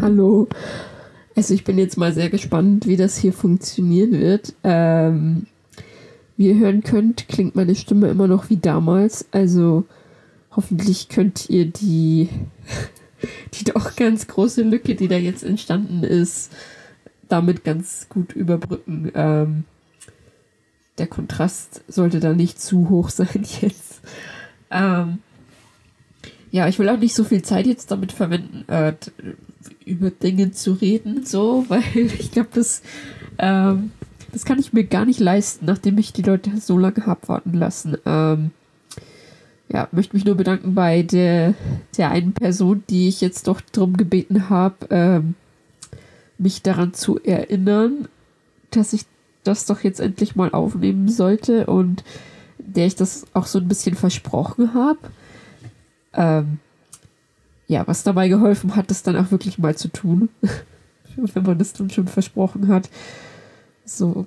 Hallo. Also ich bin jetzt mal sehr gespannt, wie das hier funktionieren wird. Ähm, wie ihr hören könnt, klingt meine Stimme immer noch wie damals. Also hoffentlich könnt ihr die, die doch ganz große Lücke, die da jetzt entstanden ist, damit ganz gut überbrücken. Ähm, der Kontrast sollte da nicht zu hoch sein jetzt. Ähm, ja, ich will auch nicht so viel Zeit jetzt damit verwenden, äh, über Dinge zu reden, so, weil ich glaube, das, ähm, das kann ich mir gar nicht leisten, nachdem ich die Leute so lange habe warten lassen. Ähm, ja, möchte mich nur bedanken bei der, der einen Person, die ich jetzt doch drum gebeten habe, ähm, mich daran zu erinnern, dass ich das doch jetzt endlich mal aufnehmen sollte und der ich das auch so ein bisschen versprochen habe. Ähm, ja, was dabei geholfen hat, das dann auch wirklich mal zu tun, wenn man das dann schon versprochen hat. So,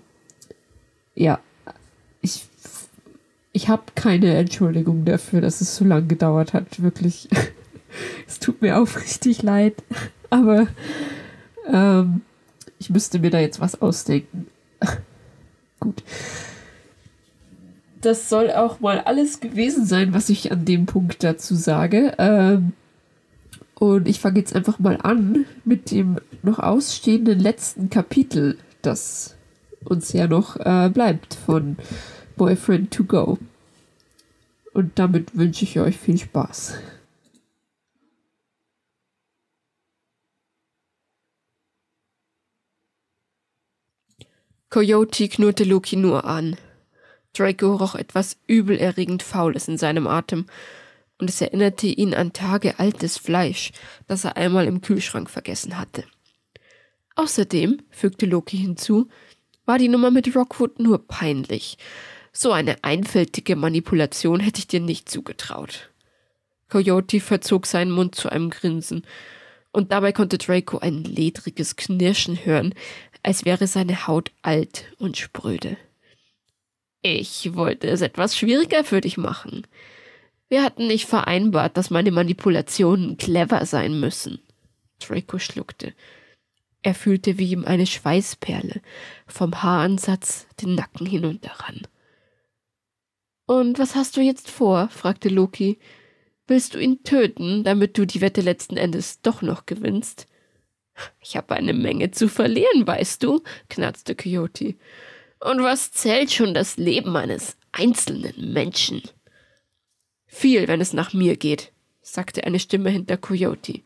ja, ich, ich habe keine Entschuldigung dafür, dass es so lange gedauert hat, wirklich. es tut mir aufrichtig leid, aber ähm, ich müsste mir da jetzt was ausdenken. Gut. Das soll auch mal alles gewesen sein, was ich an dem Punkt dazu sage. Ähm, und ich fange jetzt einfach mal an mit dem noch ausstehenden letzten Kapitel, das uns ja noch äh, bleibt von Boyfriend to Go. Und damit wünsche ich euch viel Spaß. Coyote knurrte Loki nur an. Draco roch etwas übelerregend Faules in seinem Atem und es erinnerte ihn an Tage altes Fleisch, das er einmal im Kühlschrank vergessen hatte. Außerdem, fügte Loki hinzu, war die Nummer mit Rockwood nur peinlich. So eine einfältige Manipulation hätte ich dir nicht zugetraut. Coyote verzog seinen Mund zu einem Grinsen, und dabei konnte Draco ein ledriges Knirschen hören, als wäre seine Haut alt und spröde. Ich wollte es etwas schwieriger für dich machen. Wir hatten nicht vereinbart, dass meine Manipulationen clever sein müssen. Draco schluckte. Er fühlte, wie ihm eine Schweißperle vom Haaransatz den Nacken hinunterrann. Und was hast du jetzt vor? fragte Loki. Willst du ihn töten, damit du die Wette letzten Endes doch noch gewinnst? Ich habe eine Menge zu verlieren, weißt du, knarzte Coyote. Und was zählt schon das Leben eines einzelnen Menschen? Viel, wenn es nach mir geht, sagte eine Stimme hinter Coyote.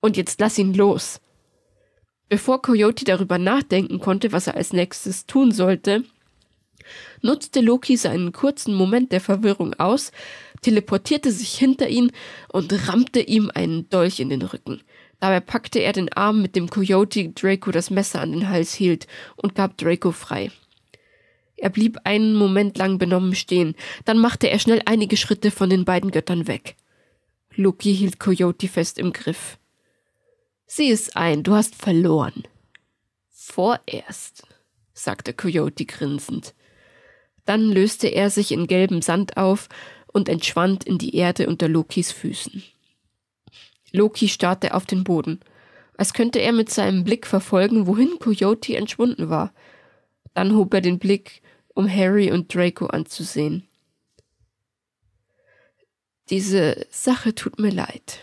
Und jetzt lass ihn los. Bevor Coyote darüber nachdenken konnte, was er als nächstes tun sollte, nutzte Loki seinen kurzen Moment der Verwirrung aus, teleportierte sich hinter ihn und rammte ihm einen Dolch in den Rücken. Dabei packte er den Arm, mit dem Coyote Draco das Messer an den Hals hielt, und gab Draco frei. Er blieb einen Moment lang benommen stehen, dann machte er schnell einige Schritte von den beiden Göttern weg. Loki hielt Coyote fest im Griff. Sieh es ein, du hast verloren. Vorerst, sagte Coyote grinsend. Dann löste er sich in gelbem Sand auf und entschwand in die Erde unter Lokis Füßen. Loki starrte auf den Boden, als könnte er mit seinem Blick verfolgen, wohin Coyote entschwunden war. Dann hob er den Blick um Harry und Draco anzusehen. Diese Sache tut mir leid.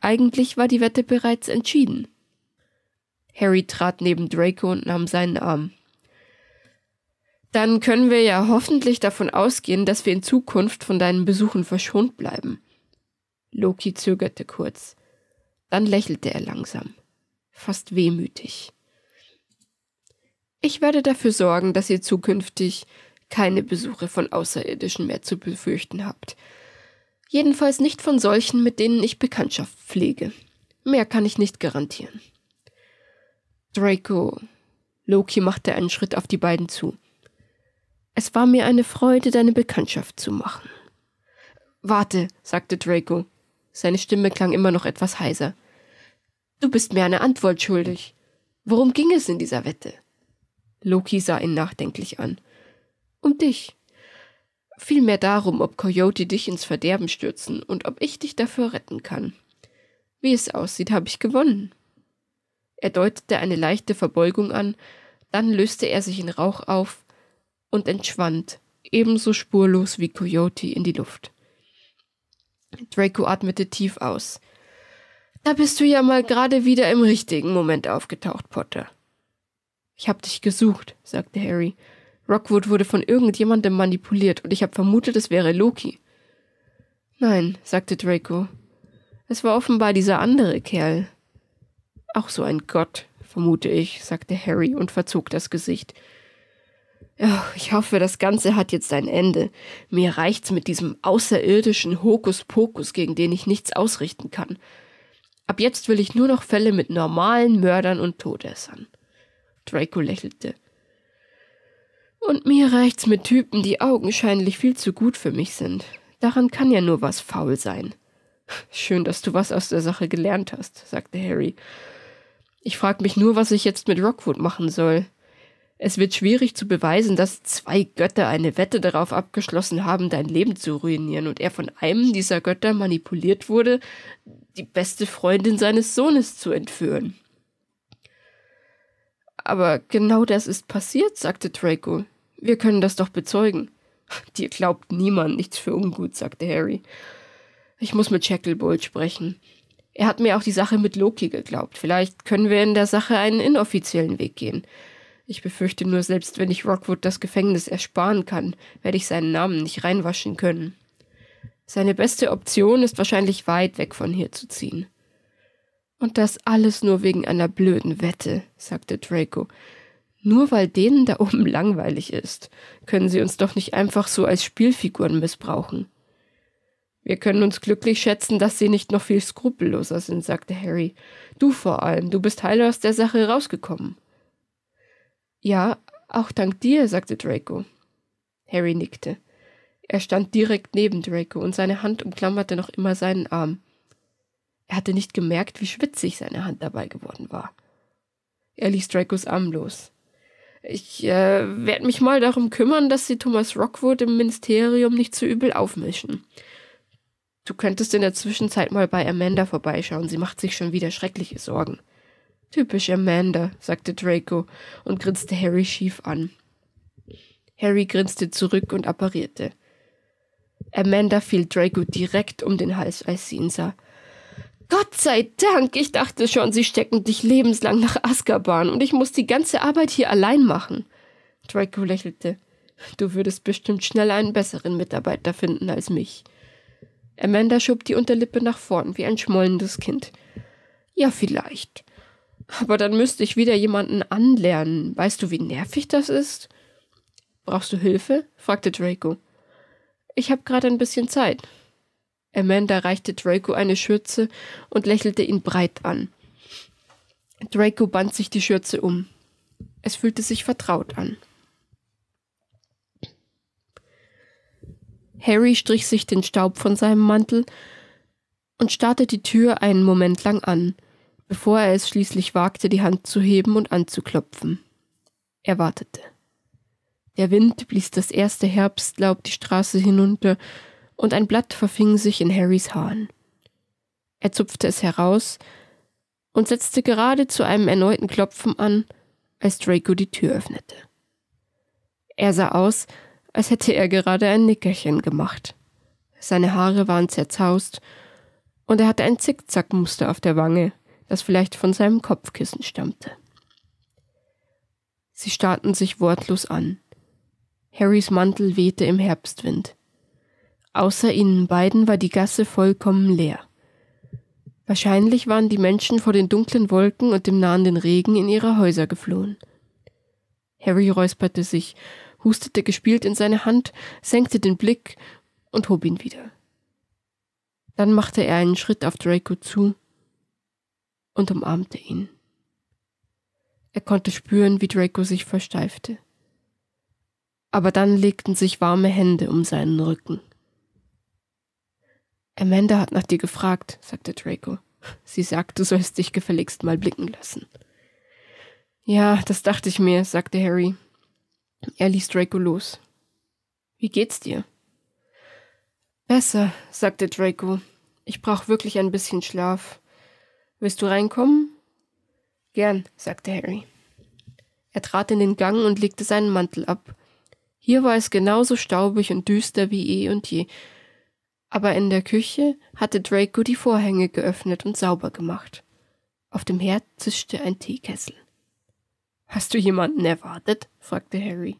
Eigentlich war die Wette bereits entschieden. Harry trat neben Draco und nahm seinen Arm. Dann können wir ja hoffentlich davon ausgehen, dass wir in Zukunft von deinen Besuchen verschont bleiben. Loki zögerte kurz. Dann lächelte er langsam, fast wehmütig. Ich werde dafür sorgen, dass ihr zukünftig keine Besuche von Außerirdischen mehr zu befürchten habt. Jedenfalls nicht von solchen, mit denen ich Bekanntschaft pflege. Mehr kann ich nicht garantieren. Draco. Loki machte einen Schritt auf die beiden zu. Es war mir eine Freude, deine Bekanntschaft zu machen. Warte, sagte Draco. Seine Stimme klang immer noch etwas heiser. Du bist mir eine Antwort schuldig. Worum ging es in dieser Wette? Loki sah ihn nachdenklich an. Um dich. Vielmehr darum, ob Coyote dich ins Verderben stürzen und ob ich dich dafür retten kann. Wie es aussieht, habe ich gewonnen. Er deutete eine leichte Verbeugung an, dann löste er sich in Rauch auf und entschwand, ebenso spurlos wie Coyote in die Luft. Draco atmete tief aus. Da bist du ja mal gerade wieder im richtigen Moment aufgetaucht, Potter. Ich habe dich gesucht, sagte Harry. Rockwood wurde von irgendjemandem manipuliert und ich habe vermutet, es wäre Loki. Nein, sagte Draco. Es war offenbar dieser andere Kerl. Auch so ein Gott, vermute ich, sagte Harry und verzog das Gesicht. Oh, ich hoffe, das Ganze hat jetzt ein Ende. Mir reicht's mit diesem außerirdischen Hokuspokus, gegen den ich nichts ausrichten kann. Ab jetzt will ich nur noch Fälle mit normalen Mördern und Todessern. Draco lächelte. Und mir reicht's mit Typen, die augenscheinlich viel zu gut für mich sind. Daran kann ja nur was faul sein. Schön, dass du was aus der Sache gelernt hast, sagte Harry. Ich frag mich nur, was ich jetzt mit Rockwood machen soll. Es wird schwierig zu beweisen, dass zwei Götter eine Wette darauf abgeschlossen haben, dein Leben zu ruinieren und er von einem dieser Götter manipuliert wurde, die beste Freundin seines Sohnes zu entführen. Aber genau das ist passiert, sagte Draco. Wir können das doch bezeugen. Dir glaubt niemand nichts für ungut, sagte Harry. Ich muss mit Shacklebolt sprechen. Er hat mir auch die Sache mit Loki geglaubt. Vielleicht können wir in der Sache einen inoffiziellen Weg gehen. Ich befürchte nur, selbst wenn ich Rockwood das Gefängnis ersparen kann, werde ich seinen Namen nicht reinwaschen können. Seine beste Option ist wahrscheinlich weit weg von hier zu ziehen. Und das alles nur wegen einer blöden Wette, sagte Draco. Nur weil denen da oben langweilig ist, können sie uns doch nicht einfach so als Spielfiguren missbrauchen. Wir können uns glücklich schätzen, dass sie nicht noch viel skrupelloser sind, sagte Harry. Du vor allem, du bist heil aus der Sache rausgekommen. Ja, auch dank dir, sagte Draco. Harry nickte. Er stand direkt neben Draco und seine Hand umklammerte noch immer seinen Arm. Er hatte nicht gemerkt, wie schwitzig seine Hand dabei geworden war. Er ließ Dracos Arm los. Ich äh, werde mich mal darum kümmern, dass sie Thomas Rockwood im Ministerium nicht zu übel aufmischen. Du könntest in der Zwischenzeit mal bei Amanda vorbeischauen, sie macht sich schon wieder schreckliche Sorgen. Typisch Amanda, sagte Draco und grinste Harry schief an. Harry grinste zurück und apparierte. Amanda fiel Draco direkt um den Hals, als sie ihn sah. Gott sei Dank, ich dachte schon, sie stecken dich lebenslang nach Azkaban und ich muss die ganze Arbeit hier allein machen. Draco lächelte. Du würdest bestimmt schnell einen besseren Mitarbeiter finden als mich. Amanda schob die Unterlippe nach vorn wie ein schmollendes Kind. Ja, vielleicht. Aber dann müsste ich wieder jemanden anlernen. Weißt du, wie nervig das ist? Brauchst du Hilfe? fragte Draco. Ich habe gerade ein bisschen Zeit, Amanda reichte Draco eine Schürze und lächelte ihn breit an. Draco band sich die Schürze um. Es fühlte sich vertraut an. Harry strich sich den Staub von seinem Mantel und starrte die Tür einen Moment lang an, bevor er es schließlich wagte, die Hand zu heben und anzuklopfen. Er wartete. Der Wind blies das erste Herbstlaub die Straße hinunter und ein Blatt verfing sich in Harrys Haaren. Er zupfte es heraus und setzte gerade zu einem erneuten Klopfen an, als Draco die Tür öffnete. Er sah aus, als hätte er gerade ein Nickerchen gemacht. Seine Haare waren zerzaust und er hatte ein Zickzackmuster auf der Wange, das vielleicht von seinem Kopfkissen stammte. Sie starrten sich wortlos an. Harrys Mantel wehte im Herbstwind. Außer ihnen beiden war die Gasse vollkommen leer. Wahrscheinlich waren die Menschen vor den dunklen Wolken und dem nahenden Regen in ihre Häuser geflohen. Harry räusperte sich, hustete gespielt in seine Hand, senkte den Blick und hob ihn wieder. Dann machte er einen Schritt auf Draco zu und umarmte ihn. Er konnte spüren, wie Draco sich versteifte. Aber dann legten sich warme Hände um seinen Rücken. Amanda hat nach dir gefragt, sagte Draco. Sie sagt, du sollst dich gefälligst mal blicken lassen. Ja, das dachte ich mir, sagte Harry. Er ließ Draco los. Wie geht's dir? Besser, sagte Draco. Ich brauch wirklich ein bisschen Schlaf. Willst du reinkommen? Gern, sagte Harry. Er trat in den Gang und legte seinen Mantel ab. Hier war es genauso staubig und düster wie eh und je, aber in der Küche hatte Draco die Vorhänge geöffnet und sauber gemacht. Auf dem Herd zischte ein Teekessel. Hast du jemanden erwartet? fragte Harry.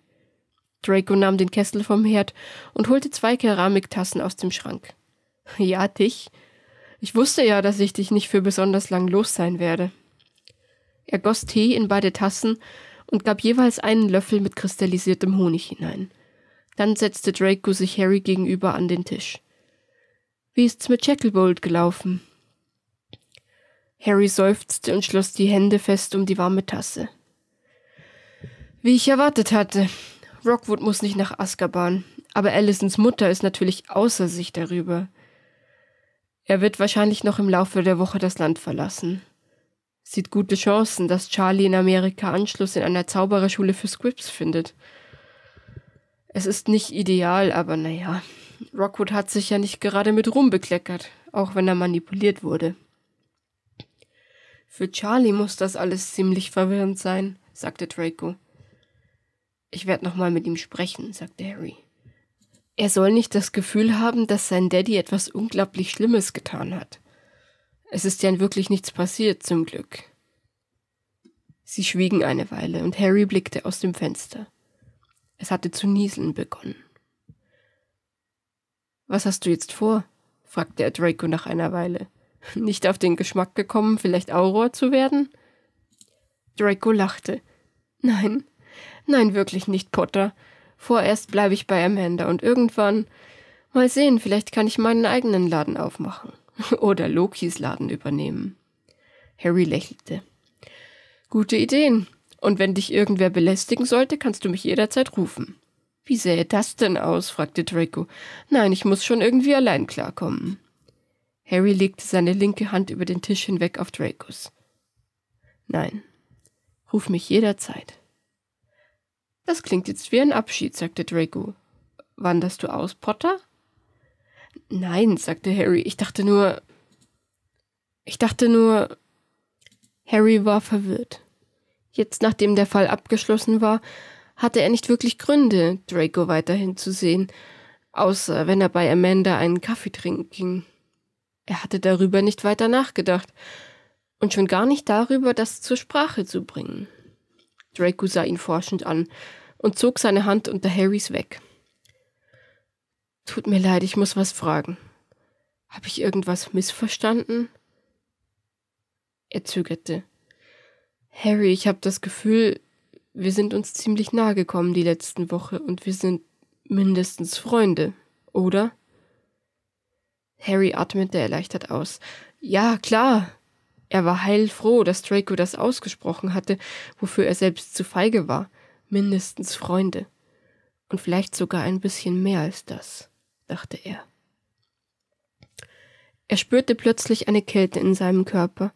Draco nahm den Kessel vom Herd und holte zwei Keramiktassen aus dem Schrank. Ja, dich. Ich wusste ja, dass ich dich nicht für besonders lang los sein werde. Er goss Tee in beide Tassen und gab jeweils einen Löffel mit kristallisiertem Honig hinein. Dann setzte Draco sich Harry gegenüber an den Tisch. Wie ist's mit Shacklebolt gelaufen? Harry seufzte und schloss die Hände fest um die warme Tasse. Wie ich erwartet hatte. Rockwood muss nicht nach Azkaban, aber Allisons Mutter ist natürlich außer sich darüber. Er wird wahrscheinlich noch im Laufe der Woche das Land verlassen. Sieht gute Chancen, dass Charlie in Amerika Anschluss in einer Zaubererschule für Squibs findet. Es ist nicht ideal, aber naja, Rockwood hat sich ja nicht gerade mit Ruhm bekleckert, auch wenn er manipuliert wurde. Für Charlie muss das alles ziemlich verwirrend sein, sagte Draco. Ich werde nochmal mit ihm sprechen, sagte Harry. Er soll nicht das Gefühl haben, dass sein Daddy etwas unglaublich Schlimmes getan hat. Es ist ja wirklich nichts passiert, zum Glück. Sie schwiegen eine Weile und Harry blickte aus dem Fenster. Es hatte zu nieseln begonnen. Was hast du jetzt vor? fragte er Draco nach einer Weile. Nicht auf den Geschmack gekommen, vielleicht Auror zu werden? Draco lachte. Nein, nein, wirklich nicht, Potter. Vorerst bleibe ich bei Amanda und irgendwann. Mal sehen, vielleicht kann ich meinen eigenen Laden aufmachen. Oder Lokis Laden übernehmen. Harry lächelte. Gute Ideen. Und wenn dich irgendwer belästigen sollte, kannst du mich jederzeit rufen. Wie sähe das denn aus? fragte Draco. Nein, ich muss schon irgendwie allein klarkommen. Harry legte seine linke Hand über den Tisch hinweg auf Dracos. Nein, ruf mich jederzeit. Das klingt jetzt wie ein Abschied, sagte Draco. Wanderst du aus, Potter? Nein, sagte Harry, ich dachte nur. Ich dachte nur. Harry war verwirrt. Jetzt, nachdem der Fall abgeschlossen war, hatte er nicht wirklich Gründe, Draco weiterhin zu sehen, außer wenn er bei Amanda einen Kaffee trinken ging. Er hatte darüber nicht weiter nachgedacht und schon gar nicht darüber, das zur Sprache zu bringen. Draco sah ihn forschend an und zog seine Hand unter Harrys weg. Tut mir leid, ich muss was fragen. Hab ich irgendwas missverstanden? Er zögerte. Harry, ich habe das Gefühl, wir sind uns ziemlich nahe gekommen die letzten Woche und wir sind mindestens Freunde, oder? Harry atmete erleichtert aus. Ja, klar. Er war heilfroh, dass Draco das ausgesprochen hatte, wofür er selbst zu feige war. Mindestens Freunde. Und vielleicht sogar ein bisschen mehr als das, dachte er. Er spürte plötzlich eine Kälte in seinem Körper,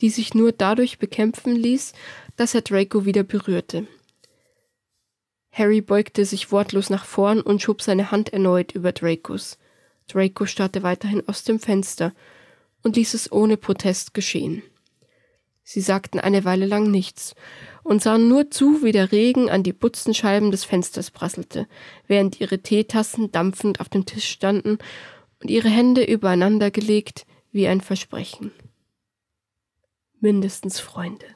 die sich nur dadurch bekämpfen ließ, dass er Draco wieder berührte. Harry beugte sich wortlos nach vorn und schob seine Hand erneut über Dracos. Draco starrte weiterhin aus dem Fenster und ließ es ohne Protest geschehen. Sie sagten eine Weile lang nichts und sahen nur zu, wie der Regen an die Butzenscheiben des Fensters prasselte, während ihre Teetassen dampfend auf dem Tisch standen und ihre Hände übereinander gelegt wie ein Versprechen. Mindestens Freunde.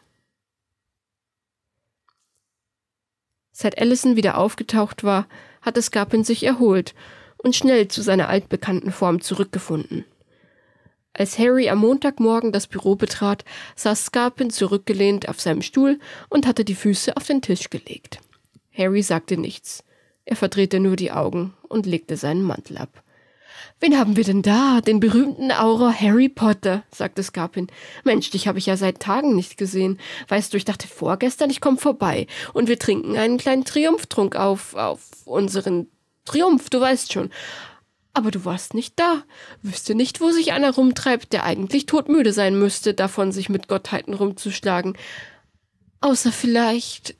Seit Allison wieder aufgetaucht war, hatte Scarpin sich erholt und schnell zu seiner altbekannten Form zurückgefunden. Als Harry am Montagmorgen das Büro betrat, saß Scarpin zurückgelehnt auf seinem Stuhl und hatte die Füße auf den Tisch gelegt. Harry sagte nichts. Er verdrehte nur die Augen und legte seinen Mantel ab. Wen haben wir denn da? Den berühmten Aura Harry Potter, sagte Scarpin. Mensch, dich habe ich ja seit Tagen nicht gesehen. Weißt du, ich dachte vorgestern, ich komme vorbei und wir trinken einen kleinen Triumphtrunk auf, auf unseren Triumph, du weißt schon. Aber du warst nicht da. Wüsste nicht, wo sich einer rumtreibt, der eigentlich todmüde sein müsste, davon sich mit Gottheiten rumzuschlagen. Außer vielleicht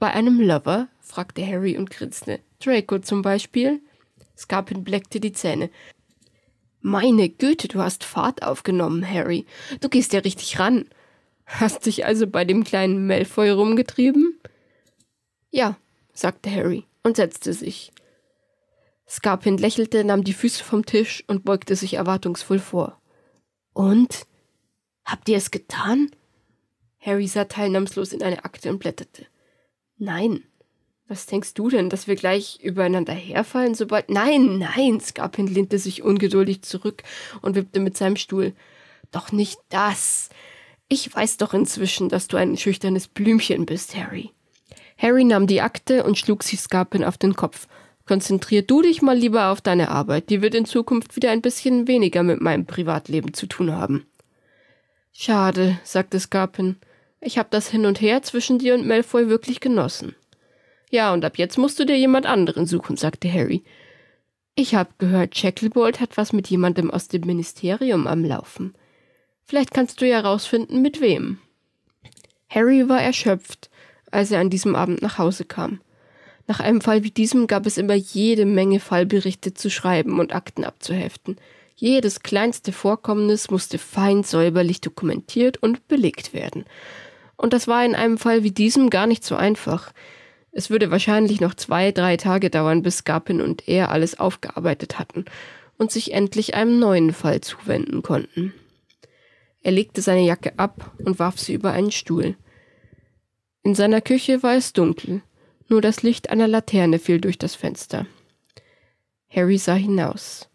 bei einem Lover? fragte Harry und grinste. Draco zum Beispiel? Scarpin bleckte die Zähne. Meine Güte, du hast Fahrt aufgenommen, Harry. Du gehst ja richtig ran. Hast dich also bei dem kleinen Malfoy rumgetrieben? Ja, sagte Harry und setzte sich. Scarpin lächelte, nahm die Füße vom Tisch und beugte sich erwartungsvoll vor. Und? Habt ihr es getan? Harry sah teilnahmslos in eine Akte und blätterte. Nein, was denkst du denn, dass wir gleich übereinander herfallen, sobald. Nein, nein, Scarpin lehnte sich ungeduldig zurück und wippte mit seinem Stuhl. Doch nicht das. Ich weiß doch inzwischen, dass du ein schüchternes Blümchen bist, Harry. Harry nahm die Akte und schlug sich Scarpin auf den Kopf. Konzentrier du dich mal lieber auf deine Arbeit, die wird in Zukunft wieder ein bisschen weniger mit meinem Privatleben zu tun haben. Schade, sagte Scarpin. Ich habe das Hin und Her zwischen dir und Malfoy wirklich genossen. Ja, und ab jetzt musst du dir jemand anderen suchen, sagte Harry. Ich hab gehört, Shacklebolt hat was mit jemandem aus dem Ministerium am Laufen. Vielleicht kannst du ja rausfinden, mit wem. Harry war erschöpft, als er an diesem Abend nach Hause kam. Nach einem Fall wie diesem gab es immer jede Menge Fallberichte zu schreiben und Akten abzuheften. Jedes kleinste Vorkommnis musste fein säuberlich dokumentiert und belegt werden. Und das war in einem Fall wie diesem gar nicht so einfach. Es würde wahrscheinlich noch zwei, drei Tage dauern, bis Gapin und er alles aufgearbeitet hatten und sich endlich einem neuen Fall zuwenden konnten. Er legte seine Jacke ab und warf sie über einen Stuhl. In seiner Küche war es dunkel, nur das Licht einer Laterne fiel durch das Fenster. Harry sah hinaus.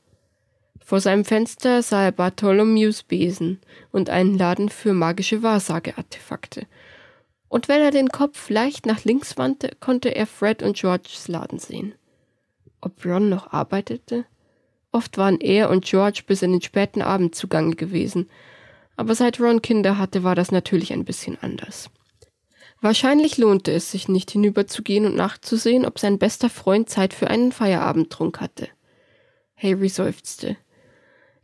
Vor seinem Fenster sah er Bartholomews Besen und einen Laden für magische Wahrsageartefakte – und wenn er den Kopf leicht nach links wandte, konnte er Fred und Georges Laden sehen. Ob Ron noch arbeitete? Oft waren er und George bis in den späten Abend zugange gewesen, aber seit Ron Kinder hatte, war das natürlich ein bisschen anders. Wahrscheinlich lohnte es sich nicht hinüberzugehen und nachzusehen, ob sein bester Freund Zeit für einen Feierabendtrunk hatte. Harry seufzte.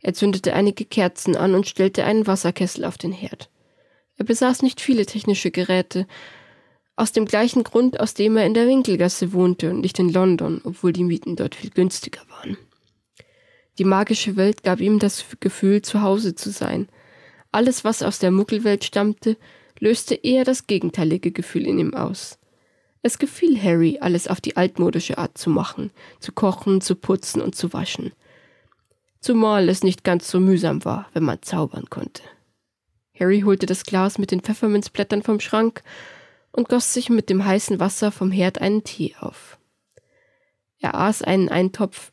Er zündete einige Kerzen an und stellte einen Wasserkessel auf den Herd. Er besaß nicht viele technische Geräte, aus dem gleichen Grund, aus dem er in der Winkelgasse wohnte und nicht in London, obwohl die Mieten dort viel günstiger waren. Die magische Welt gab ihm das Gefühl, zu Hause zu sein. Alles, was aus der Muggelwelt stammte, löste eher das gegenteilige Gefühl in ihm aus. Es gefiel Harry, alles auf die altmodische Art zu machen, zu kochen, zu putzen und zu waschen. Zumal es nicht ganz so mühsam war, wenn man zaubern konnte. Harry holte das Glas mit den Pfefferminzblättern vom Schrank und goss sich mit dem heißen Wasser vom Herd einen Tee auf. Er aß einen Eintopf,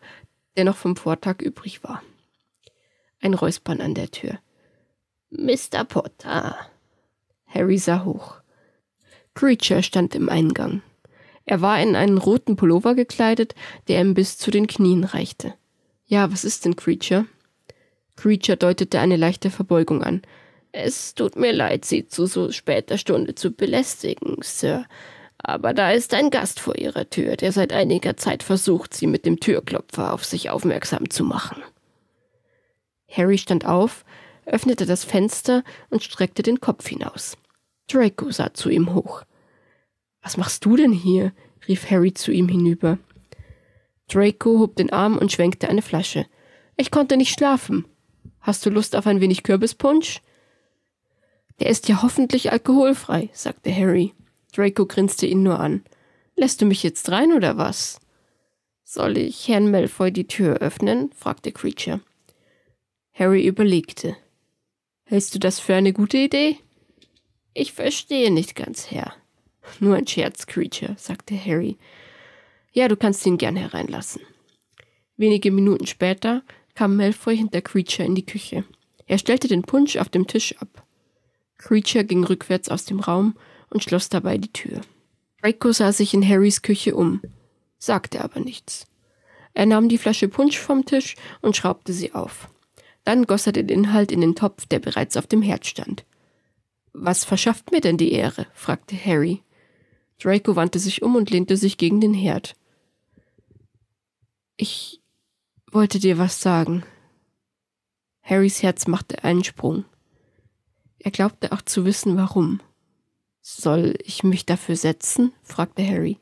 der noch vom Vortag übrig war. Ein Räuspern an der Tür. Mr. Potter. Harry sah hoch. Creature stand im Eingang. Er war in einen roten Pullover gekleidet, der ihm bis zu den Knien reichte. Ja, was ist denn Creature? Creature deutete eine leichte Verbeugung an. Es tut mir leid, Sie zu so später Stunde zu belästigen, Sir. Aber da ist ein Gast vor Ihrer Tür, der seit einiger Zeit versucht, Sie mit dem Türklopfer auf sich aufmerksam zu machen. Harry stand auf, öffnete das Fenster und streckte den Kopf hinaus. Draco sah zu ihm hoch. Was machst du denn hier? rief Harry zu ihm hinüber. Draco hob den Arm und schwenkte eine Flasche. Ich konnte nicht schlafen. Hast du Lust auf ein wenig Kürbispunsch? Der ist ja hoffentlich alkoholfrei, sagte Harry. Draco grinste ihn nur an. Lässt du mich jetzt rein oder was? Soll ich Herrn Malfoy die Tür öffnen? fragte Creature. Harry überlegte. Hältst du das für eine gute Idee? Ich verstehe nicht ganz, Herr. Nur ein Scherz, Creature, sagte Harry. Ja, du kannst ihn gern hereinlassen. Wenige Minuten später kam Malfoy hinter Creature in die Küche. Er stellte den Punsch auf dem Tisch ab. Creature ging rückwärts aus dem Raum und schloss dabei die Tür. Draco sah sich in Harrys Küche um, sagte aber nichts. Er nahm die Flasche Punsch vom Tisch und schraubte sie auf. Dann goss er den Inhalt in den Topf, der bereits auf dem Herd stand. Was verschafft mir denn die Ehre? fragte Harry. Draco wandte sich um und lehnte sich gegen den Herd. Ich wollte dir was sagen. Harrys Herz machte einen Sprung. Er glaubte auch zu wissen, warum. Soll ich mich dafür setzen? fragte Harry.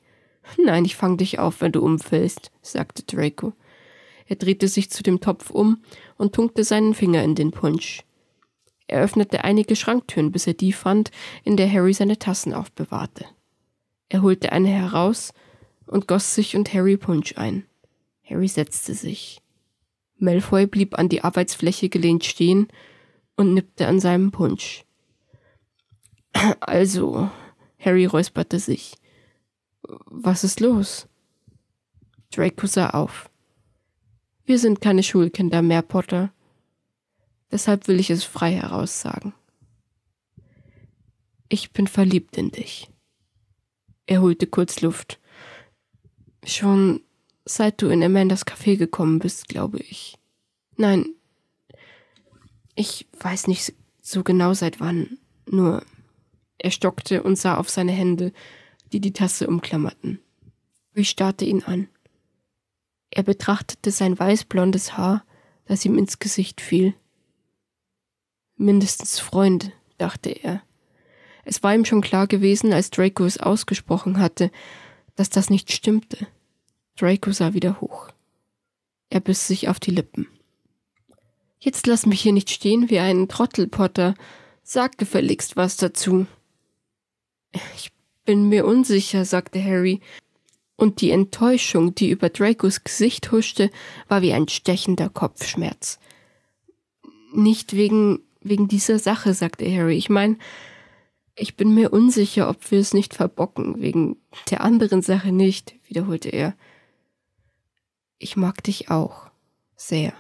Nein, ich fang dich auf, wenn du umfällst, sagte Draco. Er drehte sich zu dem Topf um und tunkte seinen Finger in den Punsch. Er öffnete einige Schranktüren, bis er die fand, in der Harry seine Tassen aufbewahrte. Er holte eine heraus und goss sich und Harry Punsch ein. Harry setzte sich. Malfoy blieb an die Arbeitsfläche gelehnt stehen und nippte an seinem Punsch. Also, Harry räusperte sich. Was ist los? Draco sah auf. Wir sind keine Schulkinder mehr, Potter. Deshalb will ich es frei heraus sagen. Ich bin verliebt in dich. Er holte kurz Luft. Schon seit du in Amandas Café gekommen bist, glaube ich. Nein, ich weiß nicht so genau seit wann, nur er stockte und sah auf seine Hände, die die Tasse umklammerten. Ich starrte ihn an. Er betrachtete sein weißblondes Haar, das ihm ins Gesicht fiel. Mindestens Freund, dachte er. Es war ihm schon klar gewesen, als Draco es ausgesprochen hatte, dass das nicht stimmte. Draco sah wieder hoch. Er biss sich auf die Lippen. Jetzt lass mich hier nicht stehen wie ein Trottel, Potter. Sag gefälligst was dazu. Ich bin mir unsicher, sagte Harry, und die Enttäuschung, die über Dracos Gesicht huschte, war wie ein stechender Kopfschmerz. Nicht wegen, wegen dieser Sache, sagte Harry. Ich mein, ich bin mir unsicher, ob wir es nicht verbocken, wegen der anderen Sache nicht, wiederholte er. Ich mag dich auch sehr.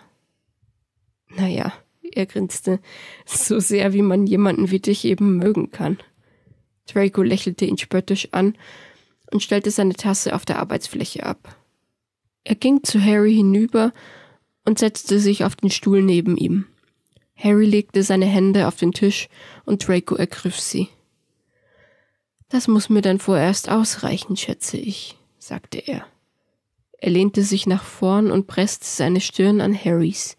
Naja, er grinste, so sehr wie man jemanden wie dich eben mögen kann. Draco lächelte ihn spöttisch an und stellte seine Tasse auf der Arbeitsfläche ab. Er ging zu Harry hinüber und setzte sich auf den Stuhl neben ihm. Harry legte seine Hände auf den Tisch und Draco ergriff sie. Das muss mir dann vorerst ausreichen, schätze ich, sagte er. Er lehnte sich nach vorn und presste seine Stirn an Harrys.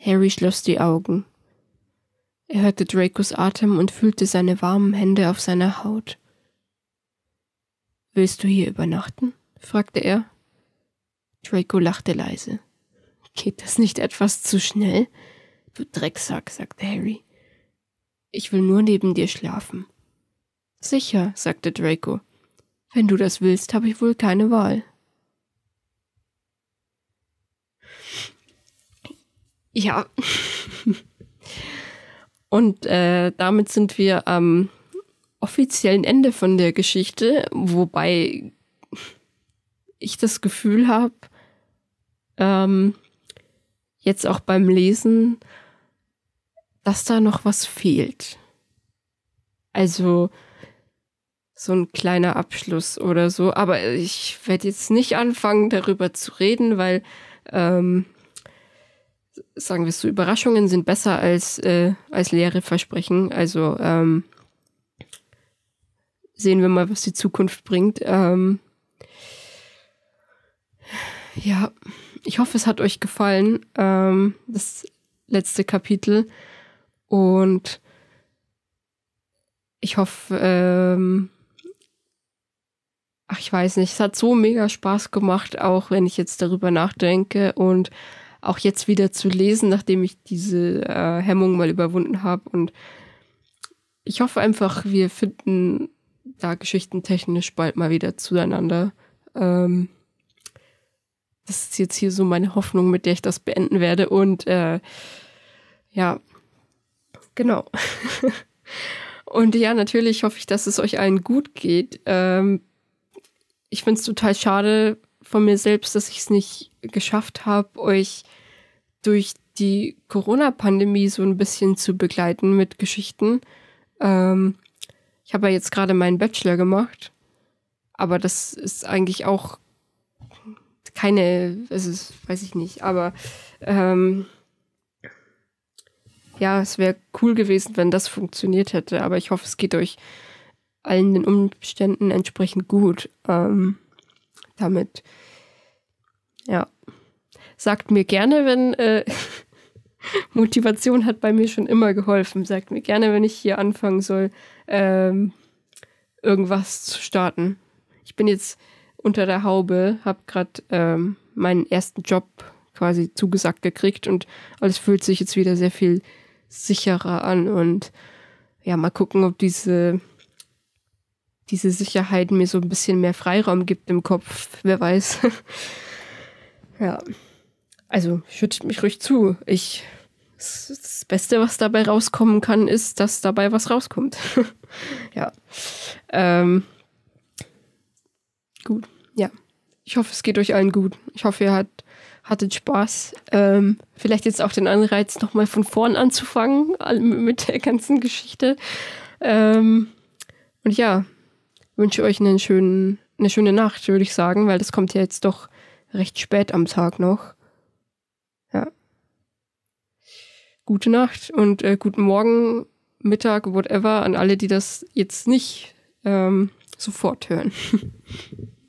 Harry schloss die Augen. Er hörte Dracos Atem und fühlte seine warmen Hände auf seiner Haut. Willst du hier übernachten? fragte er. Draco lachte leise. Geht das nicht etwas zu schnell? Du Drecksack, sagte Harry. Ich will nur neben dir schlafen. Sicher, sagte Draco. Wenn du das willst, habe ich wohl keine Wahl. Ja. Und äh, damit sind wir am offiziellen Ende von der Geschichte, wobei ich das Gefühl habe, ähm, jetzt auch beim Lesen, dass da noch was fehlt. Also so ein kleiner Abschluss oder so. Aber ich werde jetzt nicht anfangen, darüber zu reden, weil ähm, sagen wir es so, Überraschungen sind besser als, äh, als leere Versprechen. Also ähm, sehen wir mal, was die Zukunft bringt. Ähm, ja, ich hoffe, es hat euch gefallen, ähm, das letzte Kapitel. Und ich hoffe, ähm, ach, ich weiß nicht, es hat so mega Spaß gemacht, auch wenn ich jetzt darüber nachdenke und auch jetzt wieder zu lesen, nachdem ich diese äh, Hemmung mal überwunden habe. Und ich hoffe einfach, wir finden da geschichtentechnisch bald mal wieder zueinander. Ähm, das ist jetzt hier so meine Hoffnung, mit der ich das beenden werde. Und äh, ja, genau. Und ja, natürlich hoffe ich, dass es euch allen gut geht. Ähm, ich finde es total schade, von mir selbst, dass ich es nicht geschafft habe, euch durch die Corona-Pandemie so ein bisschen zu begleiten mit Geschichten. Ähm, ich habe ja jetzt gerade meinen Bachelor gemacht, aber das ist eigentlich auch keine, es ist, weiß ich nicht, aber ähm, ja, es wäre cool gewesen, wenn das funktioniert hätte, aber ich hoffe, es geht euch allen den Umständen entsprechend gut. Ähm, damit. Ja. Sagt mir gerne, wenn äh, Motivation hat bei mir schon immer geholfen. Sagt mir gerne, wenn ich hier anfangen soll, ähm, irgendwas zu starten. Ich bin jetzt unter der Haube, habe gerade ähm, meinen ersten Job quasi zugesagt gekriegt und alles fühlt sich jetzt wieder sehr viel sicherer an und ja, mal gucken, ob diese diese Sicherheit mir so ein bisschen mehr Freiraum gibt im Kopf. Wer weiß. ja. Also, schüttet mich ruhig zu. Ich. Das Beste, was dabei rauskommen kann, ist, dass dabei was rauskommt. ja. Ähm. Gut. Ja. Ich hoffe, es geht euch allen gut. Ich hoffe, ihr habt hattet Spaß. Ähm, vielleicht jetzt auch den Anreiz, nochmal von vorn anzufangen mit der ganzen Geschichte. Ähm, und ja, wünsche euch einen schönen, eine schöne Nacht, würde ich sagen, weil das kommt ja jetzt doch recht spät am Tag noch. Ja. Gute Nacht und äh, guten Morgen, Mittag, whatever, an alle, die das jetzt nicht ähm, sofort hören.